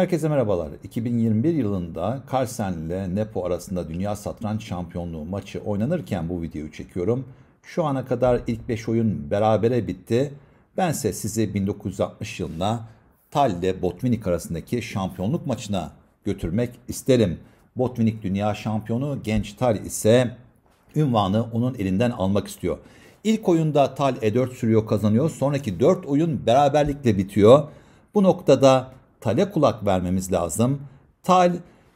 Herkese merhabalar. 2021 yılında Carlsen ile Nepo arasında Dünya Satranç Şampiyonluğu maçı oynanırken bu videoyu çekiyorum. Şu ana kadar ilk 5 oyun berabere bitti. Bense sizi 1960 yılına Tal ile Botvinnik arasındaki şampiyonluk maçına götürmek isterim. Botvinnik dünya şampiyonu, genç Tal ise ünvanı onun elinden almak istiyor. İlk oyunda Tal E4 sürüyor kazanıyor. Sonraki 4 oyun beraberlikle bitiyor. Bu noktada Tal'e kulak vermemiz lazım. Tal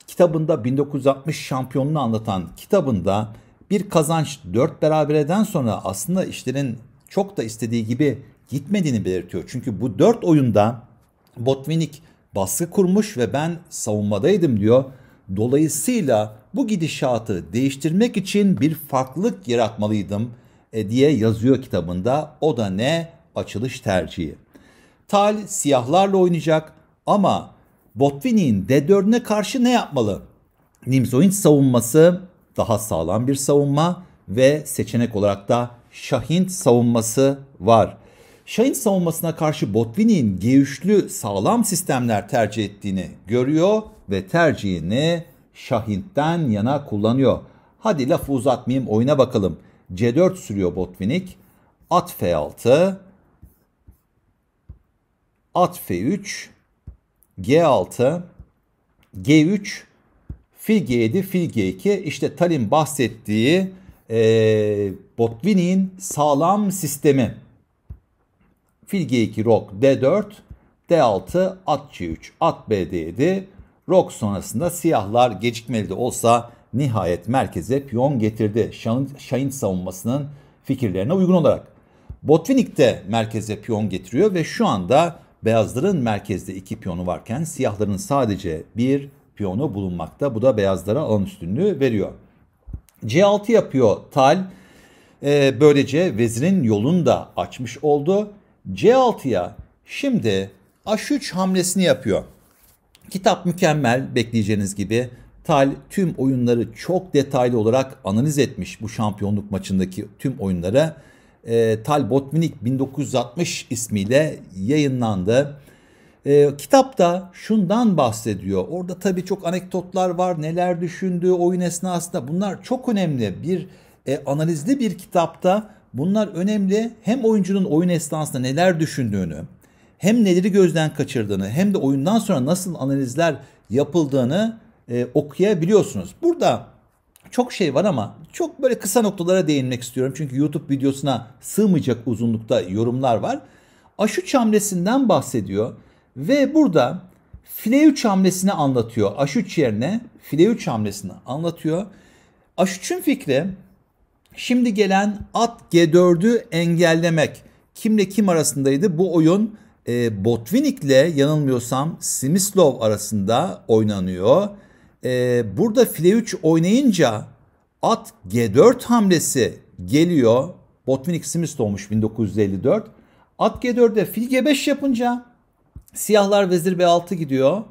kitabında 1960 şampiyonunu anlatan kitabında bir kazanç 4 berabereden sonra aslında işlerin çok da istediği gibi gitmediğini belirtiyor. Çünkü bu 4 oyunda Botvinnik baskı kurmuş ve ben savunmadaydım diyor. Dolayısıyla bu gidişatı değiştirmek için bir farklılık yaratmalıydım e, diye yazıyor kitabında. O da ne? Açılış tercihi. Tal siyahlarla oynayacak. Ama Botvinnik'in D4'üne karşı ne yapmalı? Nimzo'nun savunması daha sağlam bir savunma ve seçenek olarak da Şahin savunması var. Şahin savunmasına karşı Botvinnik'in G3'lü sağlam sistemler tercih ettiğini görüyor ve tercihini Şahint'ten yana kullanıyor. Hadi lafı uzatmayayım oyuna bakalım. C4 sürüyor Botvinnik. At F6. At F3. G6, G3, fil G7, fil G2 İşte Tal'in bahsettiği e, Botvini'nin sağlam sistemi. Fil G2, Rok, D4, D6, at C3, at BD7, Rok sonrasında siyahlar gecikmeli de olsa nihayet merkeze piyon getirdi. Şahin, Şahin savunmasının fikirlerine uygun olarak. Botvinnik de merkeze piyon getiriyor ve şu anda Beyazların merkezde iki piyonu varken siyahların sadece bir piyonu bulunmakta. Bu da beyazlara alan üstünlüğü veriyor. C6 yapıyor Tal. Ee, böylece vezirin yolunu da açmış oldu. C6'ya şimdi H3 hamlesini yapıyor. Kitap mükemmel bekleyeceğiniz gibi. Tal tüm oyunları çok detaylı olarak analiz etmiş bu şampiyonluk maçındaki tüm oyunları e, Talbot Minik 1960 ismiyle yayınlandı. E, kitapta şundan bahsediyor. Orada tabii çok anekdotlar var. Neler düşündüğü oyun esnasında bunlar çok önemli. Bir e, analizli bir kitapta bunlar önemli. Hem oyuncunun oyun esnasında neler düşündüğünü, hem neleri gözden kaçırdığını, hem de oyundan sonra nasıl analizler yapıldığını e, okuyabiliyorsunuz. Burada çok şey var ama çok böyle kısa noktalara değinmek istiyorum. Çünkü YouTube videosuna sığmayacak uzunlukta yorumlar var. Aşı çamlesinden bahsediyor ve burada file 3 hamlesini anlatıyor. Aşı yerine file 3 hamlesini anlatıyor. Aşı fikri şimdi gelen at G4'ü engellemek. Kimle kim arasındaydı? Bu oyun e, Botvinnik'le yanılmıyorsam Simislov arasında oynanıyor e, burada file 3 oynayınca at G4 hamlesi geliyor. Botvinnik Smith doğmuş 1954. At G4'e fil G5 yapınca siyahlar vezir B6 gidiyor.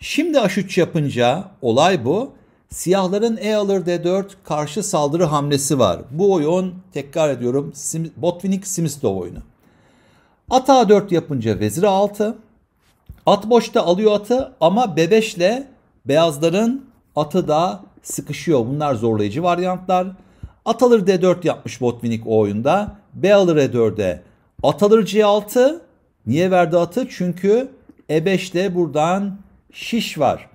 Şimdi H3 yapınca olay bu. Siyahların E alır D4 karşı saldırı hamlesi var. Bu oyun tekrar ediyorum Sim, Botvinnik Simistov oyunu. At A4 yapınca vezir A6. At boşta alıyor atı ama B5 ile Beyazların atı da sıkışıyor. Bunlar zorlayıcı varyantlar. At alır D4 yapmış Botvinnik o oyunda. B alır E4'e. At alır C6. Niye verdi atı? Çünkü E5'te buradan şiş var.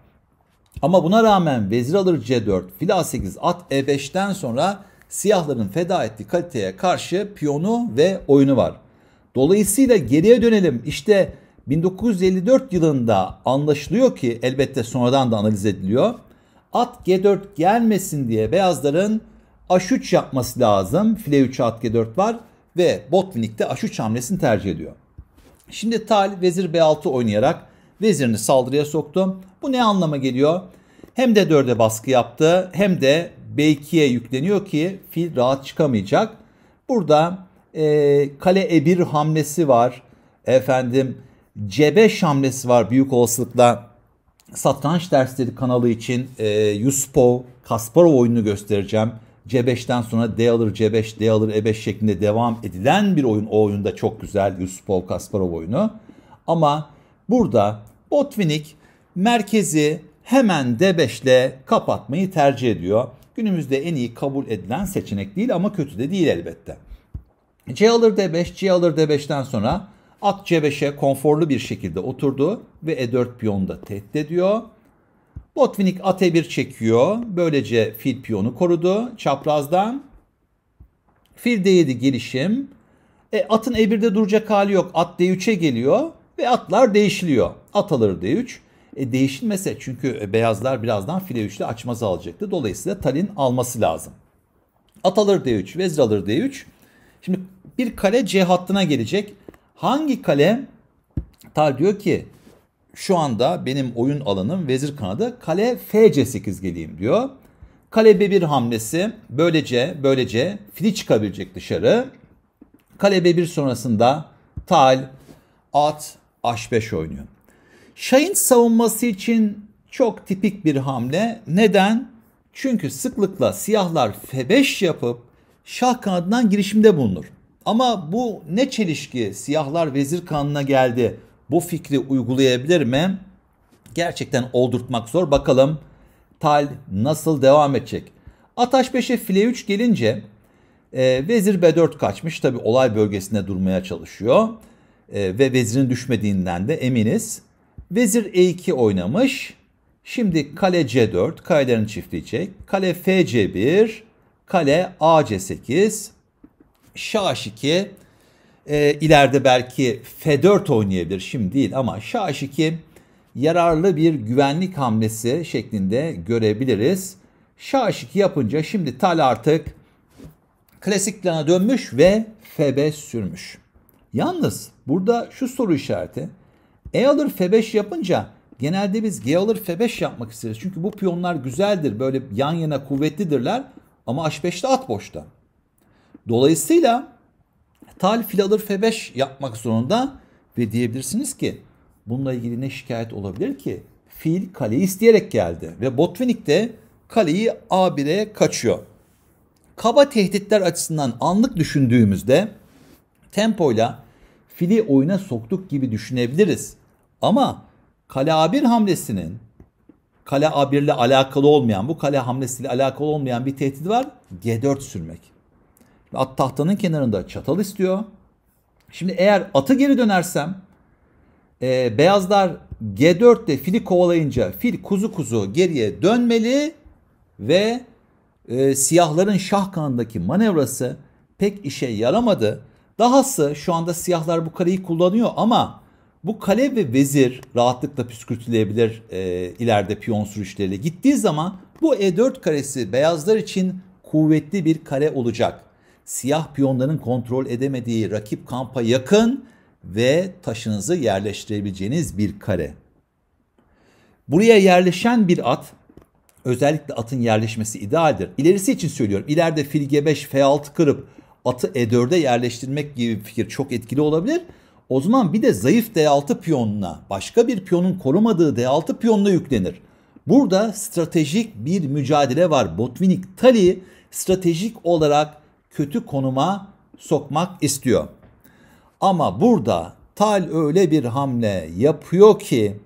Ama buna rağmen vezir alır C4, fil A8, at E5'ten sonra siyahların feda ettiği kaliteye karşı piyonu ve oyunu var. Dolayısıyla geriye dönelim. İşte 1954 yılında anlaşılıyor ki elbette sonradan da analiz ediliyor. At G4 gelmesin diye beyazların H3 yapması lazım. File 3 at G4 var ve Botvinnik de H3 hamlesini tercih ediyor. Şimdi Tal vezir B6 oynayarak vezirini saldırıya soktu. Bu ne anlama geliyor? Hem de 4'e baskı yaptı hem de B2'ye yükleniyor ki fil rahat çıkamayacak. Burada e, kale E1 hamlesi var. Efendim Cebeş şamlesi var büyük olasılıkla. Satranç dersleri kanalı için e, Yuspov, Kasparov oyununu göstereceğim. C5'ten sonra D alır C5, D alır E5 şeklinde devam edilen bir oyun. O oyunda çok güzel Yusupov Kasparov oyunu. Ama burada Botvinnik merkezi hemen D5 ile kapatmayı tercih ediyor. Günümüzde en iyi kabul edilen seçenek değil ama kötü de değil elbette. C alır D5, C alır D5'ten sonra At C5'e konforlu bir şekilde oturdu ve E4 piyonu da tehdit ediyor. Botvinnik at E1 çekiyor. Böylece fil piyonu korudu çaprazdan. Fil D7 gelişim. E, atın E1'de duracak hali yok. At D3'e geliyor ve atlar değişiliyor. At alır D3. E, değişilmese çünkü e, beyazlar birazdan fil file 3'le açmaz alacaktı. Dolayısıyla Talin alması lazım. At alır D3, vezir alır D3. Şimdi bir kale C hattına gelecek. Hangi kalem? Tar diyor ki şu anda benim oyun alanım vezir kanadı kale fc8 geleyim diyor. Kale b1 hamlesi böylece böylece fili çıkabilecek dışarı. Kale b1 sonrasında tal at h5 oynuyor. Şahin savunması için çok tipik bir hamle. Neden? Çünkü sıklıkla siyahlar f5 yapıp şah kanadından girişimde bulunur. Ama bu ne çelişki siyahlar vezir kanına geldi. Bu fikri uygulayabilir mi? Gerçekten oldurtmak zor. Bakalım Tal nasıl devam edecek? Ataş 5'e file 3 gelince e, vezir B4 kaçmış. Tabi olay bölgesinde durmaya çalışıyor. E, ve vezirin düşmediğinden de eminiz. Vezir E2 oynamış. Şimdi kale C4, kalelerin çiftliği Kale FC1, kale AC8, Şah2 e, ileride belki F4 oynayabilir şimdi değil ama Şah2 yararlı bir güvenlik hamlesi şeklinde görebiliriz. Şah2 yapınca şimdi tal artık klasik plana dönmüş ve F5 sürmüş. Yalnız burada şu soru işareti. E alır F5 yapınca genelde biz G alır F5 yapmak isteriz. Çünkü bu piyonlar güzeldir. Böyle yan yana kuvvetlidirler. Ama H5'te at boşta. Dolayısıyla tal fil alır F5 yapmak zorunda ve diyebilirsiniz ki bununla ilgili ne şikayet olabilir ki? Fil kaleyi isteyerek geldi ve Botvinnik de kaleyi A1'e kaçıyor. Kaba tehditler açısından anlık düşündüğümüzde tempoyla fili oyuna soktuk gibi düşünebiliriz. Ama kale A1 hamlesinin kale A1 ile alakalı olmayan bu kale hamlesiyle alakalı olmayan bir tehdit var. G4 sürmek. At tahtanın kenarında çatal istiyor. Şimdi eğer atı geri dönersem e, beyazlar G4 fili kovalayınca fil kuzu kuzu geriye dönmeli ve e, siyahların şah kanındaki manevrası pek işe yaramadı. Dahası şu anda siyahlar bu kareyi kullanıyor ama bu kale ve vezir rahatlıkla püskürtülebilir e, ileride piyon sürüşleriyle. Gittiği zaman bu E4 karesi beyazlar için kuvvetli bir kare olacak siyah piyonların kontrol edemediği rakip kampa yakın ve taşınızı yerleştirebileceğiniz bir kare. Buraya yerleşen bir at, özellikle atın yerleşmesi idealdir. İlerisi için söylüyorum. İleride fil G5, F6 kırıp atı E4'e yerleştirmek gibi bir fikir çok etkili olabilir. O zaman bir de zayıf D6 piyonuna, başka bir piyonun korumadığı D6 piyonuna yüklenir. Burada stratejik bir mücadele var. Botvinnik Tali stratejik olarak kötü konuma sokmak istiyor. Ama burada Tal öyle bir hamle yapıyor ki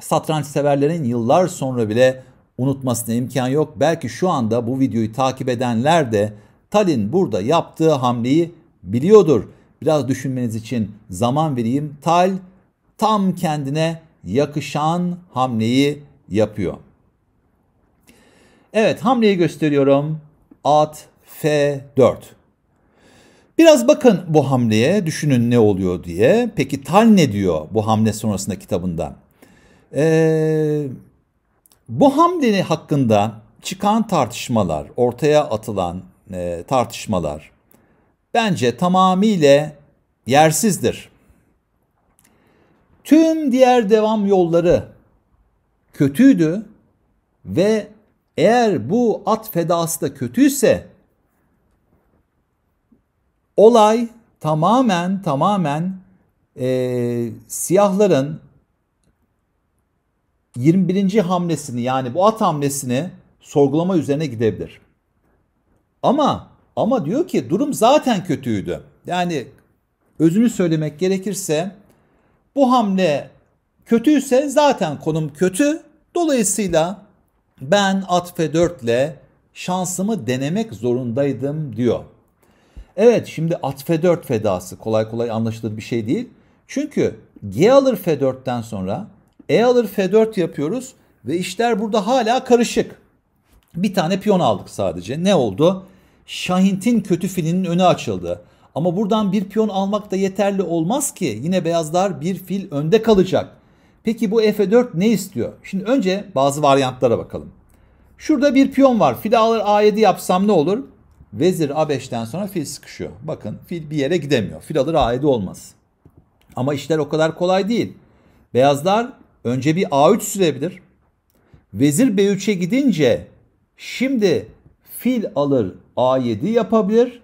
satranç severlerin yıllar sonra bile unutmasına imkan yok. Belki şu anda bu videoyu takip edenler de Tal'in burada yaptığı hamleyi biliyordur. Biraz düşünmeniz için zaman vereyim. Tal tam kendine yakışan hamleyi yapıyor. Evet hamleyi gösteriyorum. At F4. Biraz bakın bu hamleye düşünün ne oluyor diye. Peki Tal ne diyor bu hamle sonrasında kitabında? Ee, bu hamleni hakkında çıkan tartışmalar, ortaya atılan e, tartışmalar bence tamamıyla yersizdir. Tüm diğer devam yolları kötüydü ve eğer bu at fedası da kötüyse Olay tamamen tamamen e, siyahların 21. hamlesini yani bu at hamlesini sorgulama üzerine gidebilir. Ama ama diyor ki durum zaten kötüydü. Yani özünü söylemek gerekirse bu hamle kötüyse zaten konum kötü. Dolayısıyla ben at f 4 ile şansımı denemek zorundaydım diyor. Evet şimdi at F4 fedası kolay kolay anlaşılır bir şey değil. Çünkü G alır F4'ten sonra E alır F4 yapıyoruz ve işler burada hala karışık. Bir tane piyon aldık sadece. Ne oldu? Şahint'in kötü filinin önü açıldı. Ama buradan bir piyon almak da yeterli olmaz ki. Yine beyazlar bir fil önde kalacak. Peki bu F4 ne istiyor? Şimdi önce bazı varyantlara bakalım. Şurada bir piyon var. Fil alır A7 yapsam ne olur? Vezir A5'ten sonra fil sıkışıyor. Bakın fil bir yere gidemiyor. Fil alır A7 e olmaz. Ama işler o kadar kolay değil. Beyazlar önce bir A3 sürebilir. Vezir B3'e gidince şimdi fil alır A7 yapabilir.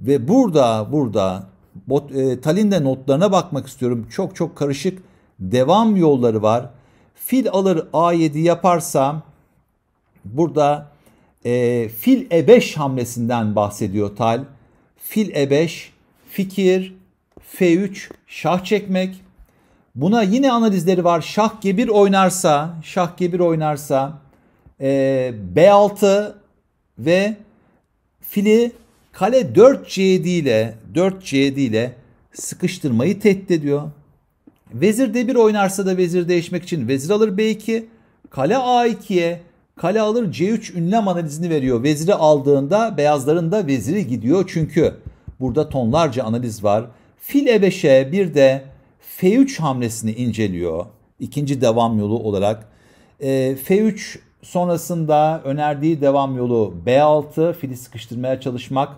Ve burada burada bot, e, Talin notlarına bakmak istiyorum. Çok çok karışık devam yolları var. Fil alır A7 yaparsam burada ee, e, fil ebeş hamlesinden bahsediyor Tal. Fil e5, fikir, F3, şah çekmek. Buna yine analizleri var. Şah G1 oynarsa, şah G1 oynarsa e, ee, B6 ve fili kale 4C7 ile 4C7 ile sıkıştırmayı tehdit ediyor. Vezir D1 oynarsa da vezir değişmek için vezir alır B2. Kale A2'ye Kale alır C3 ünlem analizini veriyor. Veziri aldığında beyazların da veziri gidiyor. Çünkü burada tonlarca analiz var. Fil E5'e bir de F3 hamlesini inceliyor. İkinci devam yolu olarak. E, ee, F3 sonrasında önerdiği devam yolu B6 fili sıkıştırmaya çalışmak.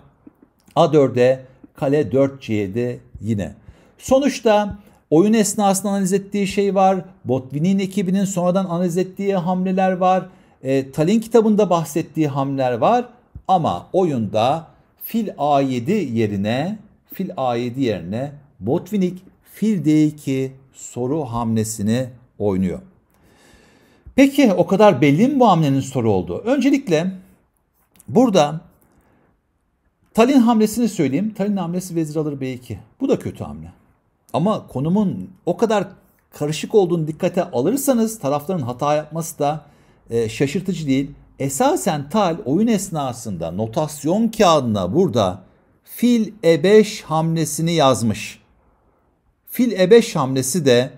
A4'e kale 4C7 yine. Sonuçta oyun esnasında analiz ettiği şey var. Botvin'in ekibinin sonradan analiz ettiği hamleler var. E, Tal'in kitabında bahsettiği hamler var ama oyunda fil A7 yerine fil A7 yerine Botvinnik fil D2 soru hamlesini oynuyor. Peki o kadar belli mi bu hamlenin soru olduğu? Öncelikle burada Talin hamlesini söyleyeyim. Talin hamlesi vezir alır B2. Bu da kötü hamle. Ama konumun o kadar karışık olduğunu dikkate alırsanız tarafların hata yapması da e, şaşırtıcı değil. Esasen Tal oyun esnasında notasyon kağıdına burada fil E5 hamlesini yazmış. Fil E5 hamlesi de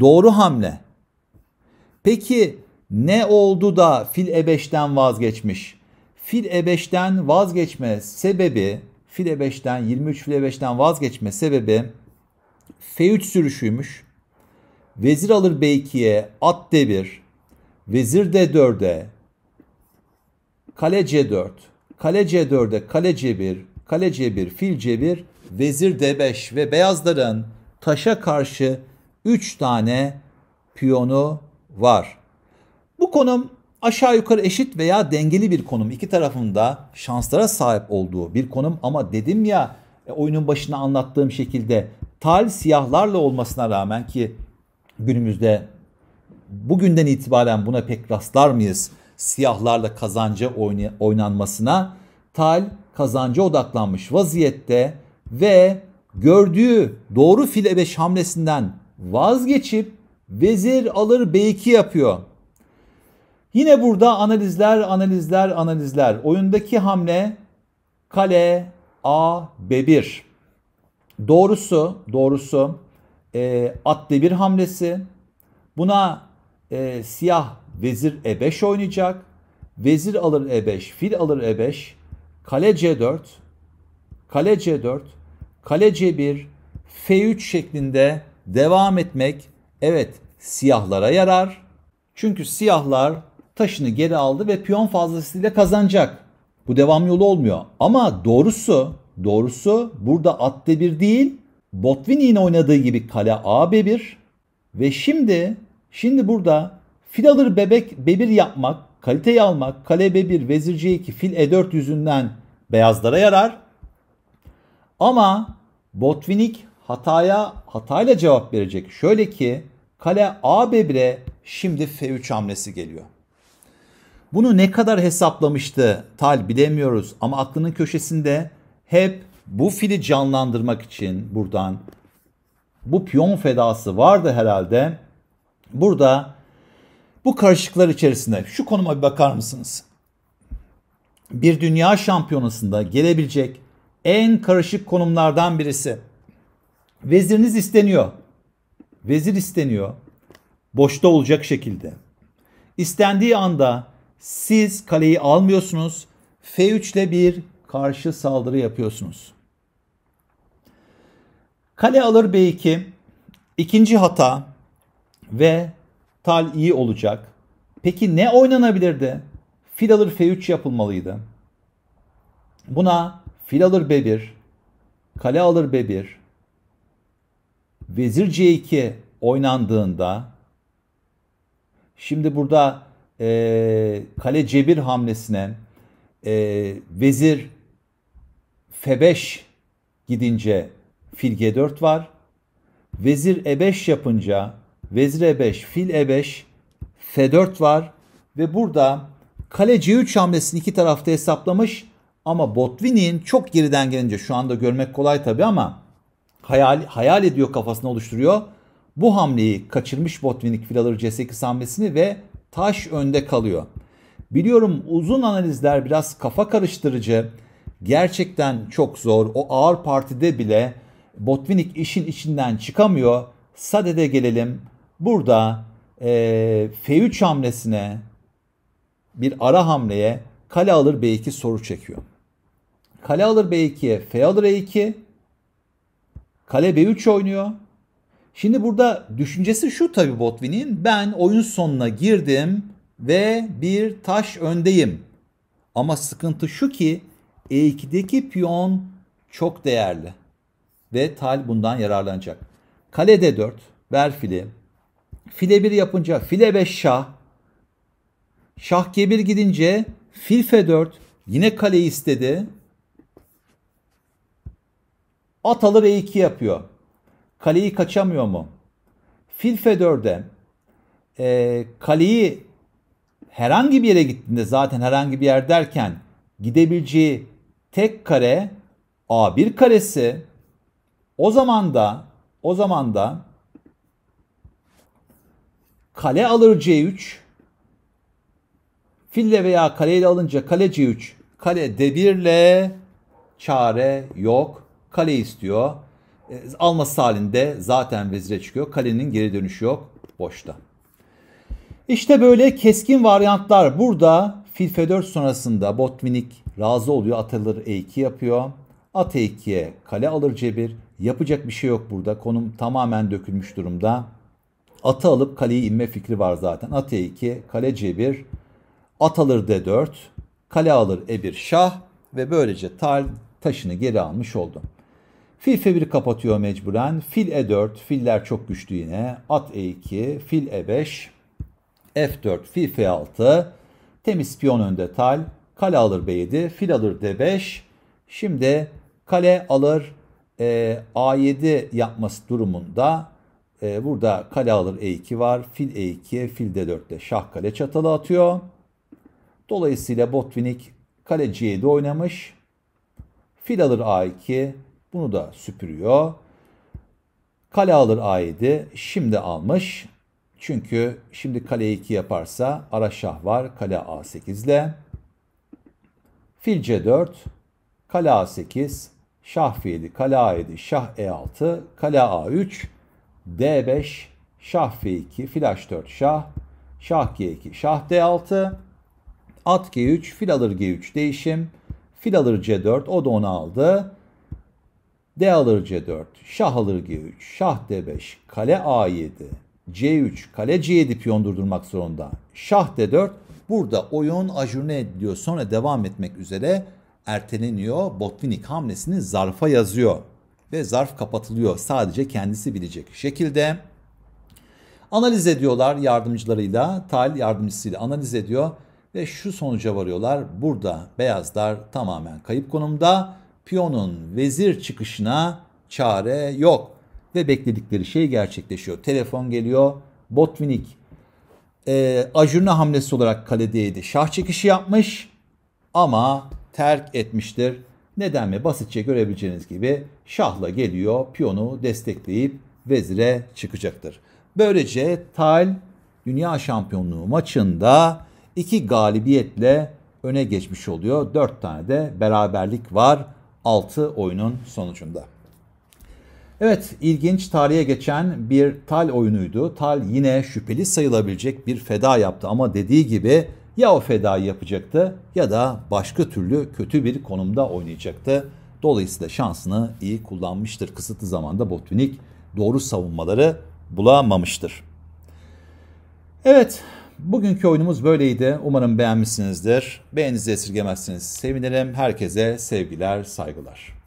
doğru hamle. Peki ne oldu da fil E5'ten vazgeçmiş? Fil E5'ten vazgeçme sebebi fil E5'ten 23 fil E5'ten vazgeçme sebebi F3 sürüşüymüş. Vezir alır B2'ye at D1 Vezir de 4e Kale C4. Kale C4'e kale C1. Kale C1 fil C1. Vezir D5 ve beyazların taşa karşı 3 tane piyonu var. Bu konum aşağı yukarı eşit veya dengeli bir konum. İki tarafında şanslara sahip olduğu bir konum ama dedim ya e, oyunun başına anlattığım şekilde tal siyahlarla olmasına rağmen ki günümüzde bugünden itibaren buna pek rastlar mıyız? Siyahlarla kazancı oynanmasına Tal kazanca odaklanmış vaziyette ve gördüğü doğru file 5 hamlesinden vazgeçip vezir alır b2 yapıyor. Yine burada analizler, analizler, analizler. Oyundaki hamle kale a b1. Doğrusu, doğrusu e, at d1 hamlesi. Buna e, siyah vezir e5 oynayacak. Vezir alır e5, fil alır e5, kale c4, kale c4, kale c1, f3 şeklinde devam etmek evet siyahlara yarar. Çünkü siyahlar taşını geri aldı ve piyon fazlasıyla kazanacak. Bu devam yolu olmuyor. Ama doğrusu, doğrusu burada at d1 değil, Botvini'nin oynadığı gibi kale ab1 ve şimdi Şimdi burada fil alır bebek bebir yapmak, kaliteyi almak, kale bebir, vezir c2, fil e4 yüzünden beyazlara yarar. Ama Botvinnik hataya hatayla cevap verecek. Şöyle ki kale a bebire şimdi f3 hamlesi geliyor. Bunu ne kadar hesaplamıştı Tal bilemiyoruz ama aklının köşesinde hep bu fili canlandırmak için buradan bu piyon fedası vardı herhalde. Burada bu karışıklar içerisinde şu konuma bir bakar mısınız? Bir dünya şampiyonasında gelebilecek en karışık konumlardan birisi. Veziriniz isteniyor. Vezir isteniyor. Boşta olacak şekilde. İstendiği anda siz kaleyi almıyorsunuz. F3 ile bir karşı saldırı yapıyorsunuz. Kale alır B2. İkinci hata ve tal iyi olacak. Peki ne oynanabilirdi? Fil alır F3 yapılmalıydı. Buna fil alır B1, kale alır B1, vezir C2 oynandığında şimdi burada e, kale C1 hamlesine e, vezir F5 gidince fil G4 var. Vezir E5 yapınca Vezir E5, fil E5, F4 var ve burada kale C3 hamlesini iki tarafta hesaplamış ama Botvinnik'in çok geriden gelince şu anda görmek kolay tabi ama hayal, hayal ediyor kafasını oluşturuyor. Bu hamleyi kaçırmış Botvinnik fil alır C8 hamlesini ve taş önde kalıyor. Biliyorum uzun analizler biraz kafa karıştırıcı. Gerçekten çok zor. O ağır partide bile Botvinnik işin içinden çıkamıyor. Sade'de gelelim burada e, F3 hamlesine bir ara hamleye kale alır B2 soru çekiyor. Kale alır B2'ye F alır E2 kale B3 oynuyor. Şimdi burada düşüncesi şu tabi Botvin'in ben oyun sonuna girdim ve bir taş öndeyim. Ama sıkıntı şu ki E2'deki piyon çok değerli ve Tal bundan yararlanacak. Kale D4 ver Berfil'i File bir yapınca file 5 şah. Şah G1 gidince fil F4 yine kaleyi istedi. At alır E2 yapıyor. Kaleyi kaçamıyor mu? Fil F4'e e, kaleyi herhangi bir yere gittiğinde zaten herhangi bir yer derken gidebileceği tek kare A1 karesi o zaman da o zaman da Kale alır C3. Fille veya kaleyle alınca kale C3. Kale D1'le çare yok. Kale istiyor. E, alması halinde zaten vezire çıkıyor. Kalenin geri dönüşü yok. Boşta. İşte böyle keskin varyantlar burada fil F4 sonrasında Botvinnik razı oluyor. At alır E2 yapıyor. At E2'ye kale alır C1. Yapacak bir şey yok burada. Konum tamamen dökülmüş durumda. Atı alıp kaleyi inme fikri var zaten. At E2, kale C1, at alır D4, kale alır E1 şah ve böylece tal taşını geri almış oldum. Fil f 1 kapatıyor mecburen. Fil E4, filler çok güçlü yine. At E2, fil E5, F4, fil F6. Temiz piyon önde tal. Kale alır B7, fil alır D5. Şimdi kale alır e, A7 yapması durumunda e, burada kale alır e2 var. Fil e2'ye fil d4'te şah kale çatalı atıyor. Dolayısıyla Botvinnik kale c7 oynamış. Fil alır a2. Bunu da süpürüyor. Kale alır a7. Şimdi almış. Çünkü şimdi kale 2 e yaparsa ara şah var kale a8 ile. Fil c4, kale a8, şah f7 kale a7, şah e6, kale a3. D5, şah F2, flaş 4 şah, şah G2, şah D6, at G3, fil alır G3 değişim, fil alır C4, o da onu aldı. D alır C4, şah alır G3, şah D5, kale A7, C3, kale C7 piyon durdurmak zorunda. Şah D4, burada oyun ajurne ediliyor sonra devam etmek üzere erteleniyor. Botvinnik hamlesini zarfa yazıyor ve zarf kapatılıyor. Sadece kendisi bilecek şekilde. Analiz ediyorlar yardımcılarıyla, tal yardımcısıyla analiz ediyor ve şu sonuca varıyorlar. Burada beyazlar tamamen kayıp konumda. Piyonun vezir çıkışına çare yok ve bekledikleri şey gerçekleşiyor. Telefon geliyor. Botvinik e, ajurna hamlesi olarak kaledeydi. Şah çekişi yapmış ama terk etmiştir. Neden mi? Basitçe görebileceğiniz gibi şahla geliyor, piyonu destekleyip vezire çıkacaktır. Böylece Tal Dünya Şampiyonluğu maçında iki galibiyetle öne geçmiş oluyor. Dört tane de beraberlik var altı oyunun sonucunda. Evet ilginç tarihe geçen bir Tal oyunuydu. Tal yine şüpheli sayılabilecek bir feda yaptı ama dediği gibi ya o fedayı yapacaktı ya da başka türlü kötü bir konumda oynayacaktı. Dolayısıyla şansını iyi kullanmıştır. Kısıtlı zamanda Botvinnik doğru savunmaları bulamamıştır. Evet, bugünkü oyunumuz böyleydi. Umarım beğenmişsinizdir. Beğeninizi esirgemezsiniz. Sevinirim. Herkese sevgiler, saygılar.